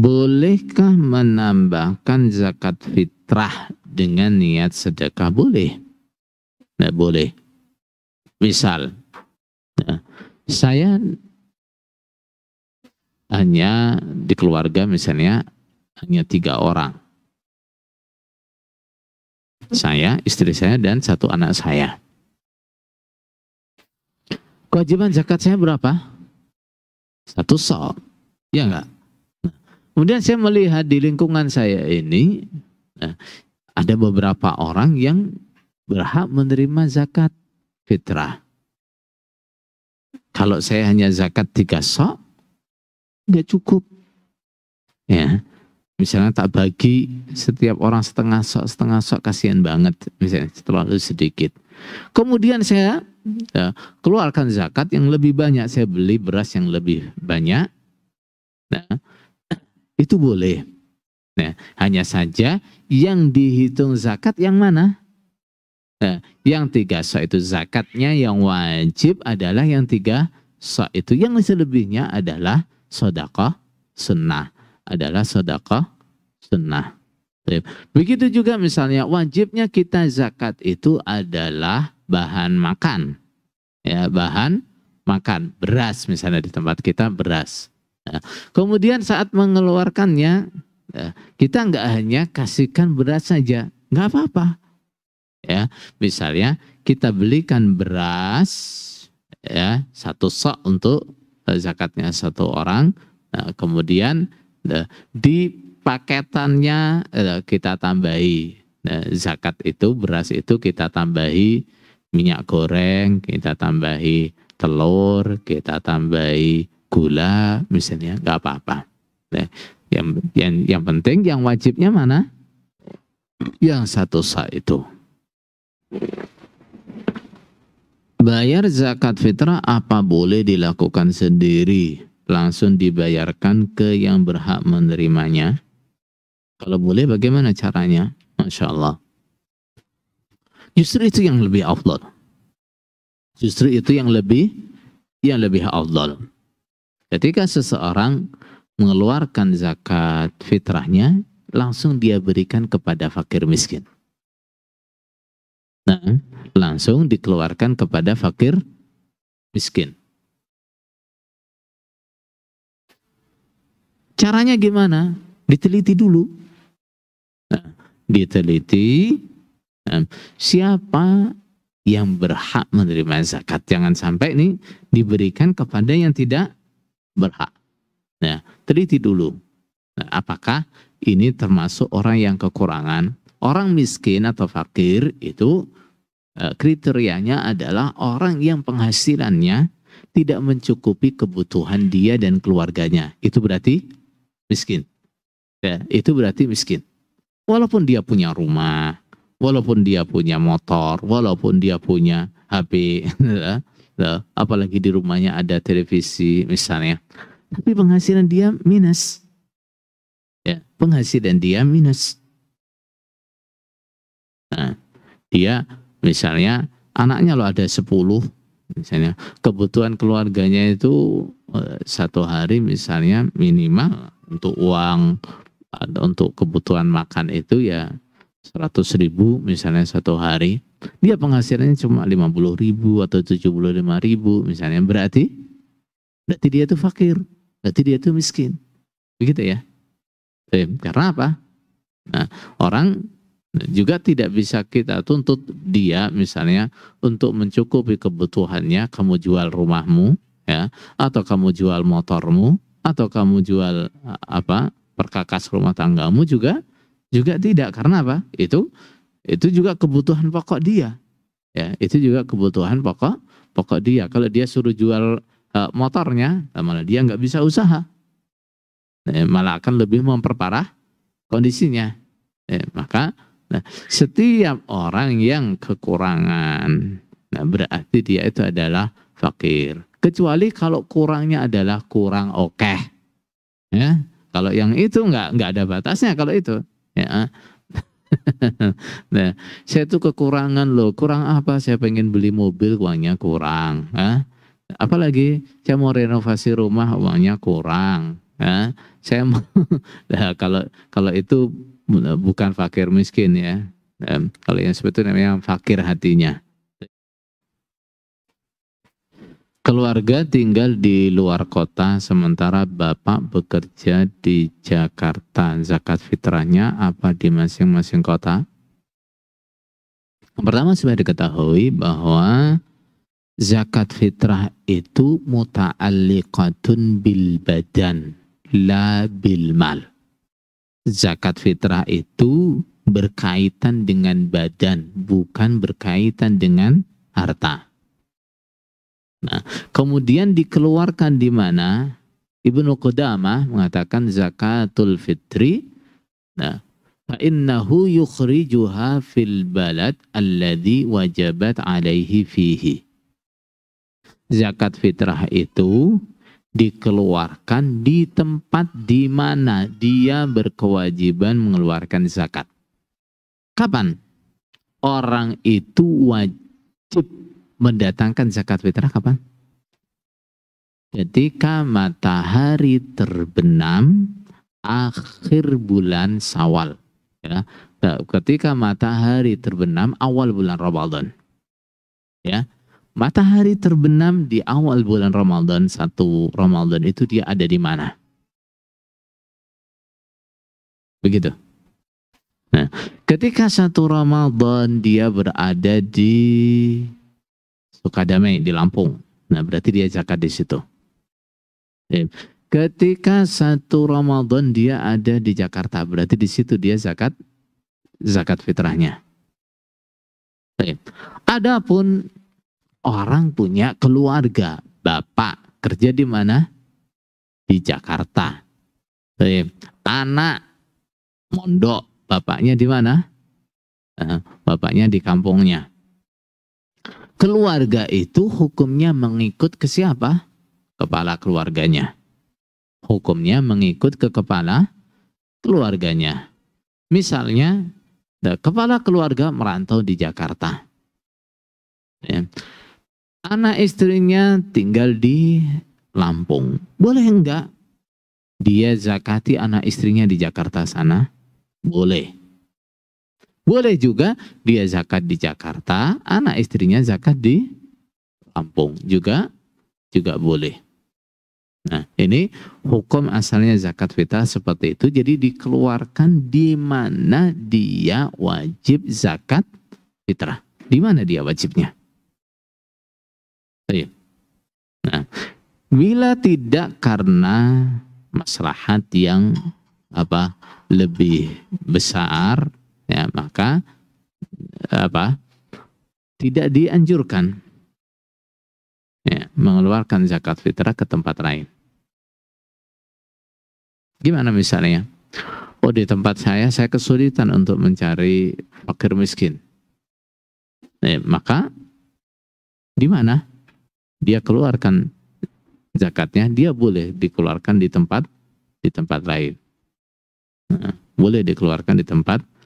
Bolehkah menambahkan zakat fitrah dengan niat sedekah? Boleh. Nah, boleh. Misal, nah, saya hanya di keluarga misalnya hanya tiga orang. Saya, istri saya, dan satu anak saya kewajiban zakat saya berapa? Satu sok. Ya enggak? Nah, kemudian saya melihat di lingkungan saya ini, nah, ada beberapa orang yang berhak menerima zakat fitrah. Kalau saya hanya zakat tiga sok, nggak cukup. Ya, misalnya tak bagi setiap orang setengah sok setengah sok kasihan banget misalnya terlalu sedikit kemudian saya ya, keluarkan zakat yang lebih banyak saya beli beras yang lebih banyak nah itu boleh nah hanya saja yang dihitung zakat yang mana nah, yang tiga sok itu zakatnya yang wajib adalah yang tiga sok itu yang selebihnya adalah sodakoh sunnah adalah sedekah sunnah. Begitu juga misalnya wajibnya kita zakat itu adalah bahan makan. Ya, bahan makan beras misalnya di tempat kita beras. Ya. Kemudian saat mengeluarkannya ya, kita nggak hanya kasihkan beras saja, nggak apa-apa. Ya, misalnya kita belikan beras ya satu sok untuk zakatnya satu orang. Nah, kemudian Nah, di paketannya eh, kita tambahi Nah, zakat itu beras itu kita tambahi minyak goreng, kita tambahi telur, kita tambahi gula misalnya nggak apa-apa. Nah, yang yang yang penting yang wajibnya mana? Yang satu sah itu. Bayar zakat fitrah apa boleh dilakukan sendiri? langsung dibayarkan ke yang berhak menerimanya? Kalau boleh bagaimana caranya? Masya Allah. Justru itu yang lebih afdol. Justru itu yang lebih yang lebih afdol. Ketika seseorang mengeluarkan zakat fitrahnya, langsung dia berikan kepada fakir miskin. Nah, langsung dikeluarkan kepada fakir miskin. Caranya gimana? Diteliti dulu. Nah, diteliti nah, siapa yang berhak menerima zakat. Jangan sampai ini diberikan kepada yang tidak berhak. Nah, teliti dulu. Nah, apakah ini termasuk orang yang kekurangan? Orang miskin atau fakir itu e, kriterianya adalah orang yang penghasilannya tidak mencukupi kebutuhan dia dan keluarganya. Itu berarti miskin. Ya, itu berarti miskin. Walaupun dia punya rumah, walaupun dia punya motor, walaupun dia punya HP, ya, apalagi di rumahnya ada televisi misalnya, tapi penghasilan dia minus. Ya, penghasilan dia minus. Nah, dia misalnya anaknya lo ada 10 misalnya kebutuhan keluarganya itu eh, satu hari misalnya minimal untuk uang atau untuk kebutuhan makan itu ya 100 ribu misalnya satu hari dia penghasilannya cuma lima puluh ribu atau tujuh puluh lima ribu misalnya berarti berarti dia itu fakir berarti dia itu miskin begitu ya eh, karena apa nah orang juga tidak bisa kita tuntut dia misalnya untuk mencukupi kebutuhannya kamu jual rumahmu ya atau kamu jual motormu atau kamu jual apa perkakas rumah tanggamu juga juga tidak karena apa itu itu juga kebutuhan pokok dia ya itu juga kebutuhan pokok pokok dia kalau dia suruh jual uh, motornya malah dia nggak bisa usaha nah, malah akan lebih memperparah kondisinya e, maka nah, setiap orang yang kekurangan nah berarti dia itu adalah fakir Kecuali kalau kurangnya adalah kurang oke Okay. Ya, kalau yang itu nggak nggak ada batasnya kalau itu. Ya. nah, saya tuh kekurangan loh. Kurang apa? Saya pengen beli mobil uangnya kurang. ya. Apalagi saya mau renovasi rumah uangnya kurang. ya. Saya mau, nah, kalau kalau itu bukan fakir miskin ya. Nah, kalau yang sebetulnya memang fakir hatinya. keluarga tinggal di luar kota sementara bapak bekerja di Jakarta. Zakat fitrahnya apa di masing-masing kota? pertama sudah diketahui bahwa zakat fitrah itu muta'alliqatun bil badan la bil mal. Zakat fitrah itu berkaitan dengan badan, bukan berkaitan dengan harta. Nah, kemudian dikeluarkan di mana? Ibnu Qudamah mengatakan zakatul fitri. Nah, fa innahu yukhrijuha fil balad alladhi wajabat alaihi fihi. Zakat fitrah itu dikeluarkan di tempat di mana dia berkewajiban mengeluarkan zakat. Kapan? Orang itu wajib mendatangkan zakat fitrah kapan? Ketika matahari terbenam akhir bulan Sawal. Ya, nah, ketika matahari terbenam awal bulan Ramadan. Ya, matahari terbenam di awal bulan Ramadan, satu Ramadan itu dia ada di mana? Begitu. Nah, ketika satu Ramadan dia berada di suka damai di Lampung. Nah, berarti dia zakat di situ. Ketika satu Ramadan dia ada di Jakarta, berarti di situ dia zakat zakat fitrahnya. Adapun orang punya keluarga, bapak kerja di mana? Di Jakarta. Anak mondok, bapaknya di mana? Eh, bapaknya di kampungnya keluarga itu hukumnya mengikut ke siapa? Kepala keluarganya. Hukumnya mengikut ke kepala keluarganya. Misalnya, kepala keluarga merantau di Jakarta. Ya. Anak istrinya tinggal di Lampung. Boleh enggak dia zakati anak istrinya di Jakarta sana? Boleh. Boleh juga dia zakat di Jakarta, anak istrinya zakat di Lampung juga juga boleh. Nah, ini hukum asalnya zakat fitrah seperti itu. Jadi dikeluarkan di mana dia wajib zakat fitrah. Di mana dia wajibnya? Iya. Nah, bila tidak karena maslahat yang apa lebih besar ya maka eh, apa tidak dianjurkan ya, mengeluarkan zakat fitrah ke tempat lain. Gimana misalnya? Oh di tempat saya saya kesulitan untuk mencari fakir miskin. Ya, maka di mana dia keluarkan zakatnya? Dia boleh dikeluarkan di tempat di tempat lain. Nah, boleh dikeluarkan di tempat